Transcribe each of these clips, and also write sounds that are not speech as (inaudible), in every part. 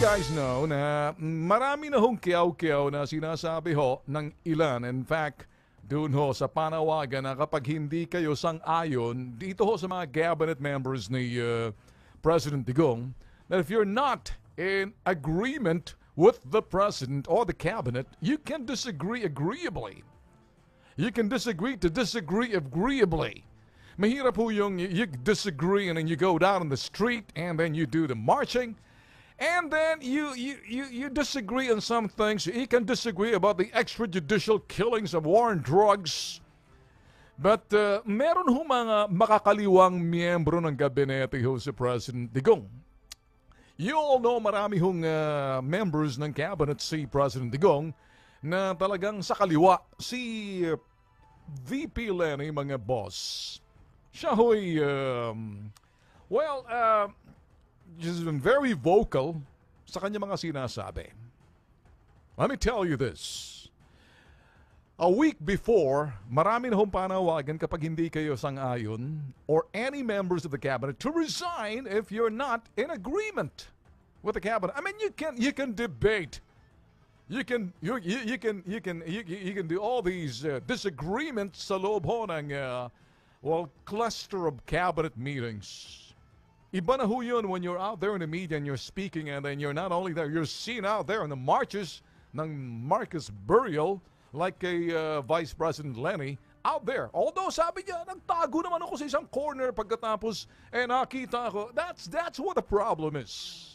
guys know na marami na hong kiyaw-kiyaw na sinasabi ho ng ilan. In fact, doon ho sa panawagan na kapag hindi kayo sang-ayon, dito ho sa mga cabinet members ni uh, President Digong, that if you're not in agreement with the President or the cabinet, you can disagree agreeably. You can disagree to disagree agreeably. Mahirap ho yung you disagree and then you go down in the street and then you do the marching and then you, you, you, you disagree on some things. He can disagree about the extrajudicial killings of war and drugs. But uh, meron ho mga makakaliwang miyembro ng gabinete ho si President Digong. You all know marami hong uh, members ng cabinet si President Digong na talagang sa kaliwa si uh, VP Lenny mga boss. Siya ho'y um, well uh, she's been very vocal sa kanya mga sinasabi. Let me tell you this. A week before, maraming hong panawagan kapag hindi kayo sang ayun or any members of the cabinet to resign if you're not in agreement with the cabinet. I mean, you can you can debate, you can you you, you can you can you, you can do all these uh, disagreements sa loob ng uh, well cluster of cabinet meetings. Iba na ho yun when you're out there in the media and you're speaking and then you're not only there, you're seen out there in the marches ng Marcus Burial like a uh, Vice President Lenny out there. Although sabi niya, nagtago naman ako sa isang corner pagkatapos eh nakita ako. That's, that's what the problem is.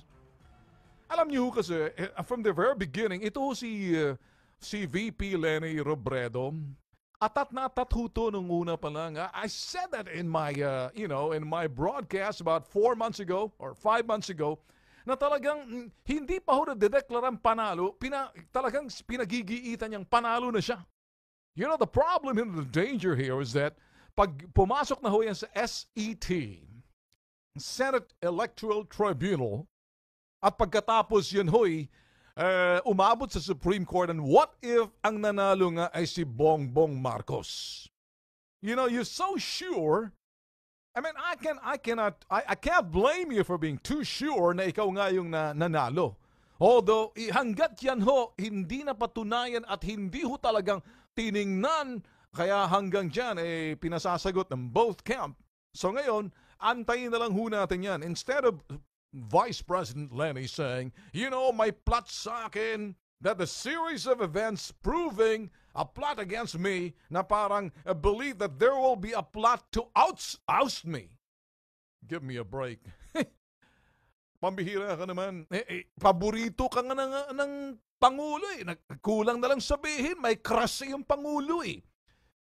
Alam niyo kasi, eh, from the very beginning, ito si, uh, si VP Lenny Robredo, atat na atat huto nung una pa lang. Ah. I said that in my, uh, you know, in my broadcast about four months ago or five months ago na talagang hindi pa ho nadedeklarang panalo, pina, talagang pinagigiitan niyang panalo na siya. You know, the problem and the danger here is that pag pumasok na ho yan sa SET, Senate Electoral Tribunal, at pagkatapos yun ho'y uh, umabot sa Supreme Court and what if ang nanalo nga ay si Bongbong Marcos? You know, you're so sure. I mean, I can I cannot I, I can't blame you for being too sure na ikaw nga yung na, nanalo. Although, hanggat yan ho, hindi na patunayan at hindi ho talagang tiningnan. Kaya hanggang dyan, eh, pinasasagot ng both camp. So ngayon, antayin na lang ho natin yan. Instead of Vice President Lenny saying, You know, my plot sa that the series of events proving a plot against me na parang a uh, belief that there will be a plot to outs oust me. Give me a break. (laughs) Pambihira ka naman. Eh, eh, paborito ka nga ng, uh, ng Pangulo eh. Nagkulang na lang sabihin, may crush yung Pangulo eh.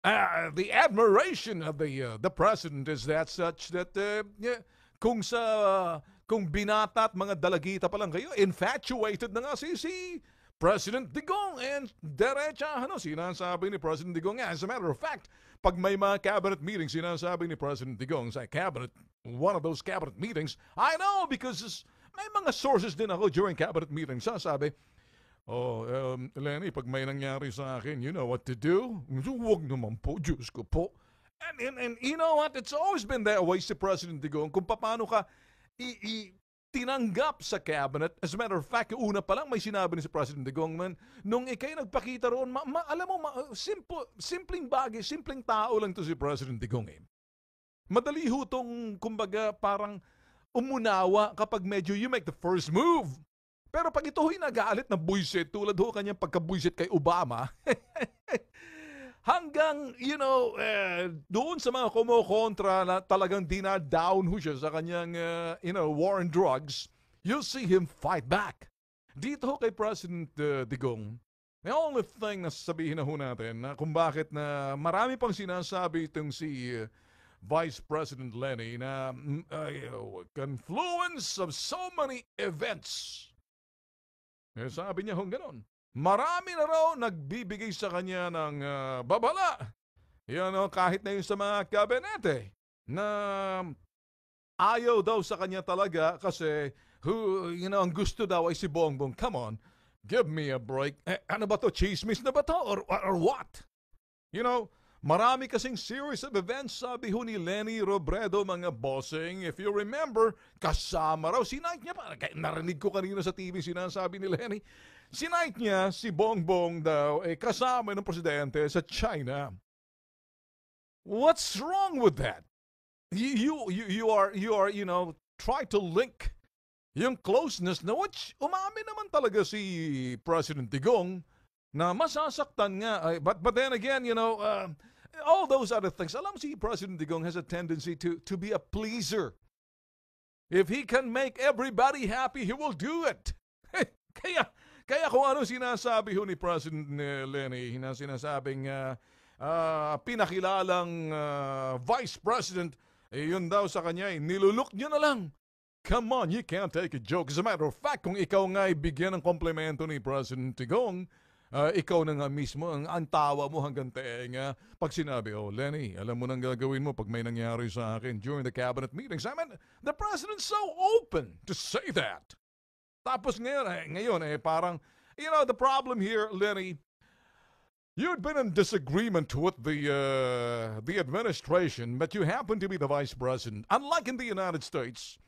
Uh, the admiration of the uh, the president is that such that uh, kung sa kung binata at mga dalagita pa lang kayo, infatuated na nga si si President Digong and derecha. Ano, sinasabi ni President Digong? As a matter of fact, pag may mga cabinet meeting, sinasabi ni President Digong sa cabinet, one of those cabinet meetings, I know because may mga sources din ako during cabinet meetings. Sasabi, Oh, um, Lenny, pag may nangyari sa akin, you know what to do? Huwag naman po, Diyos ko po. And, and, and you know what? It's always been that way si President Digong. Kung paano ka i- tinanggap sa cabinet. As a matter of fact, una pa lang may sinabi ni si President de Gongman, nung ikay nagpakita roon, ma, ma, alam mo, ma, uh, simple, simpleng bagay, simpleng tao lang to si President de Gong Madali ho tong, kumbaga, parang umunawa kapag medyo you make the first move. Pero pag ito ho'y nagaalit na buisit, tulad ho kanyang pagkabuisit kay Obama, (laughs) hanggang, you know, eh, doon sa mga kumukontra na talagang dinadown ho siya sa kanyang, uh, you know, war on drugs, you'll see him fight back. Dito kay President uh, Digong, the only thing na sabihin na ho natin na kung bakit na marami pang sinasabi itong si uh, Vice President Lenny na uh, confluence of so many events. Eh, sabi niya hong ganon. Marami na raw nagbibigay sa kanya ng uh, babala. Yan o, oh, kahit na yun sa mga kabinete na ayaw daw sa kanya talaga kasi who, you know, ang gusto daw ay si Bongbong. Come on, give me a break. Eh, ano ba to? Chismis na ba to? Or, or, or what? You know, Marami kasing series of events, sabi ho ni Lenny Robredo, mga bossing. If you remember, kasama raw, si sinight niya Narinig ko kanina sa TV sinasabi ni Lenny. Si Sinight niya si Bongbong daw, eh, kasama ng presidente sa China. What's wrong with that? You, you, you, are, you are, you know, try to link yung closeness na which umamin naman talaga si President Digong na masasaktan nga. But, but then again, you know, uh, all those other things. Alam si President Digong has a tendency to, to be a pleaser. If he can make everybody happy, he will do it. (laughs) kaya, kaya kung ano sinasabi ho ni President eh, Lenny, na sinasabing uh, uh, pinakilalang uh, Vice President, eh, yun daw sa kanya, eh, nilulok nyo na lang. Come on, you can't take a joke. As a matter of fact, kung ikaw nga'y bigyan ng komplemento ni President Digong, uh, ikaw na nga mismo ang antawa mo hanggang teenga ah. pag sinabi, oh Lenny, alam mo nang gagawin mo pag may nangyari sa akin during the cabinet meetings. I mean, the president's so open to say that. Tapos ngayon, eh, ngayon eh, parang, you know, the problem here, Lenny, You'd been in disagreement with the uh, the administration, but you happen to be the vice president. Unlike in the United States,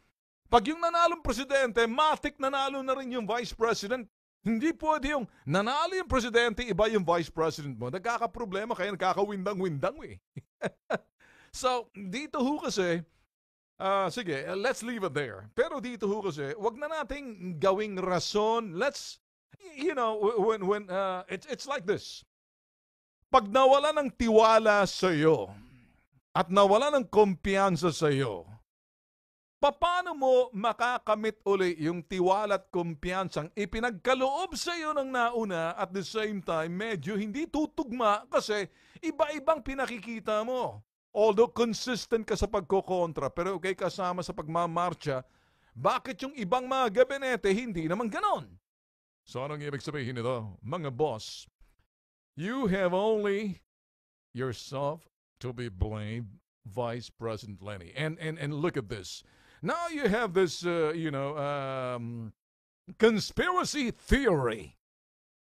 pag yung nanalong presidente, matik nanalo na rin yung vice president, hindi pwede yung nanalo yung presidente, iba yung vice president mo. Nagkakaproblema kayo, nagkakawindang-windang eh. (laughs) so, dito ho kasi, uh, sige, eh, let's leave it there. Pero dito ho kasi, wag na nating gawing rason. Let's, you know, when, when, uh, it's, it's like this. Pag nawala ng tiwala sa'yo at nawala ng kumpiyansa sa'yo, Paano mo makakamit uli yung tiwala at kumpiyansang ipinagkaloob sa iyo ng nauna at the same time medyo hindi tutugma kasi iba-ibang pinakikita mo. Although consistent ka sa pagkokontra pero okay kasama sa pagmamarcha, bakit yung ibang mga gabinete hindi naman ganon? So anong ibig sabihin nito? Mga boss, you have only yourself to be blamed, Vice President Lenny. And, and, and look at this. Now you have this, uh, you know, um, conspiracy theory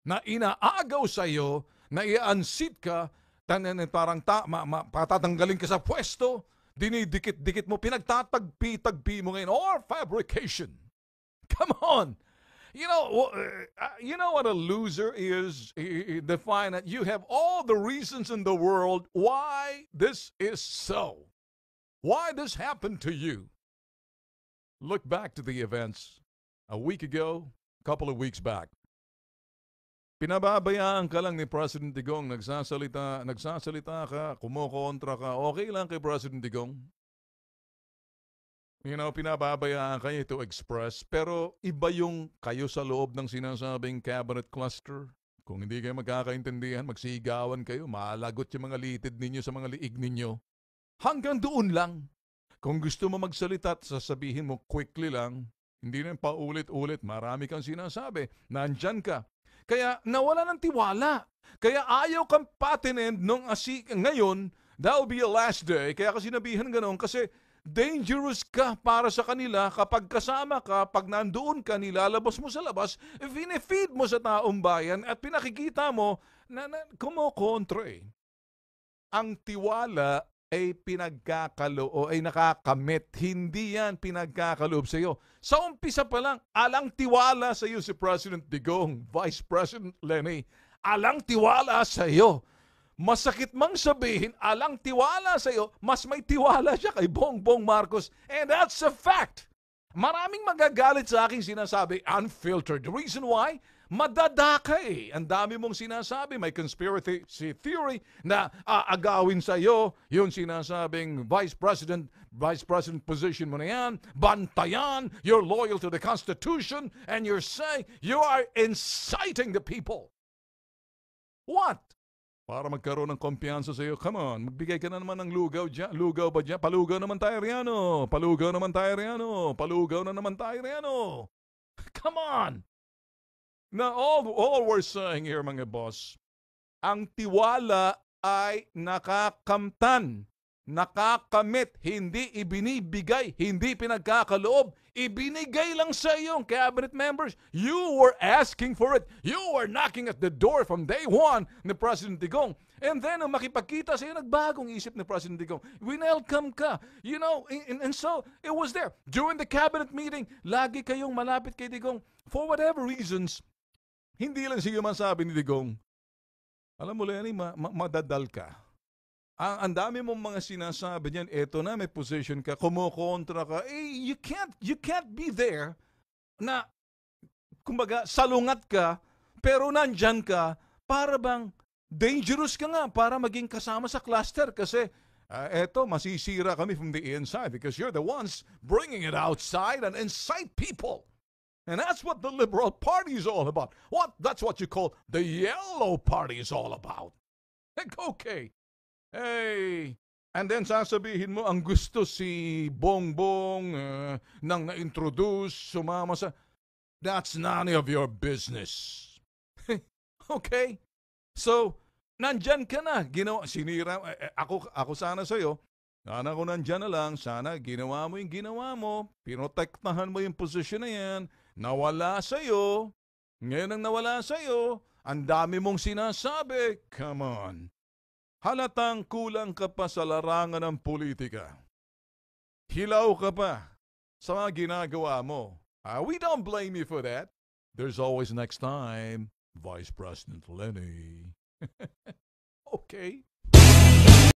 na inaagaw sa'yo, na i-unseat ka, tanin, parang ta, ma, ma, patatanggalin ka sa pwesto, dinidikit-dikit mo, pinagtatagpi-tagpi mo ngayon, or fabrication. Come on! You know, uh, uh, you know what a loser is? Define that you have all the reasons in the world why this is so. Why this happened to you. look back to the events a week ago, a couple of weeks back. Pinababayaan ka lang ni President Digong, nagsasalita, nagsasalita ka, kumokontra ka, okay lang kay President Digong. You know, pinababayaan kayo to express, pero iba yung kayo sa loob ng sinasabing cabinet cluster. Kung hindi kayo magkakaintindihan, magsigawan kayo, maalagot yung mga litid ninyo sa mga liig ninyo. Hanggang doon lang. Kung gusto mo magsalita at sasabihin mo quickly lang, hindi na paulit-ulit, marami kang sinasabi, nandyan ka. Kaya nawala ng tiwala. Kaya ayaw kang patinend nung asi ngayon, that will be a last day. Kaya kasi sinabihan ganun kasi dangerous ka para sa kanila kapag kasama ka, pag nandoon ka, nilalabas mo sa labas, vinefeed mo sa taong bayan at pinakikita mo na, na kumokontra eh. Ang tiwala ay pinagkakaloob, ay nakakamit. Hindi yan pinagkakaloob sa iyo. Sa umpisa pa lang, alang tiwala sa iyo si President Digong, Vice President Lenny. Alang tiwala sa iyo. Masakit mang sabihin, alang tiwala sa iyo, mas may tiwala siya kay Bongbong Marcos. And that's a fact. Maraming magagalit sa aking sinasabi, unfiltered. The reason why, madadaka eh. Ang dami mong sinasabi, may conspiracy theory na aagawin sa iyo yung sinasabing Vice President, Vice President position mo na yan, bantayan, you're loyal to the Constitution, and you're saying you are inciting the people. What? Para magkaroon ng kumpiyansa sa iyo, come on, magbigay ka na naman ng lugaw dyan. Lugaw ba dyan? Palugaw naman tayo riano. Palugaw naman tayo riano. Palugaw na naman tayo riano. (laughs) Come on! na all, all we're saying here mga boss, ang tiwala ay nakakamtan, nakakamit, hindi ibinibigay, hindi pinagkakaloob, ibinigay lang sa iyong cabinet members. You were asking for it. You were knocking at the door from day one ni President Digong. And then, ang makipagkita sa sa'yo, nagbagong isip ni President Digong. Winelcome ka. You know, and, and so, it was there. During the cabinet meeting, lagi kayong malapit kay Digong. For whatever reasons, hindi lang siya man sabi ni Digong, alam mo Lenny, ma- ma- madadal ka. Ang, ang dami mong mga sinasabi niyan, eto na, may position ka, kumukontra ka. Eh, you can't, you can't be there na, kumbaga, salungat ka, pero nandyan ka, para bang dangerous ka nga, para maging kasama sa cluster. Kasi, uh, eto, masisira kami from the inside because you're the ones bringing it outside and incite people. And that's what the Liberal Party is all about. What that's what you call the Yellow Party is all about. Like, okay. Hey. And then sasabihin mo ang gusto si Bongbong uh, nang na-introduce, sumama sa... That's none of your business. (laughs) okay? So, nandyan ka na. Ginawa, sinira, eh, eh ako, ako sana sa'yo, sana ko nandyan na lang, sana ginawa mo yung ginawa mo, pinotektahan mo yung position na yan, Nawala sa iyo. Ngayon ang nawala sa iyo, Ang dami mong sinasabi. Come on. Halatang kulang ka pa sa larangan ng politika. Hilaw ka pa sa mga ginagawa mo. Uh, we don't blame you for that. There's always next time, Vice President Lenny. (laughs) okay?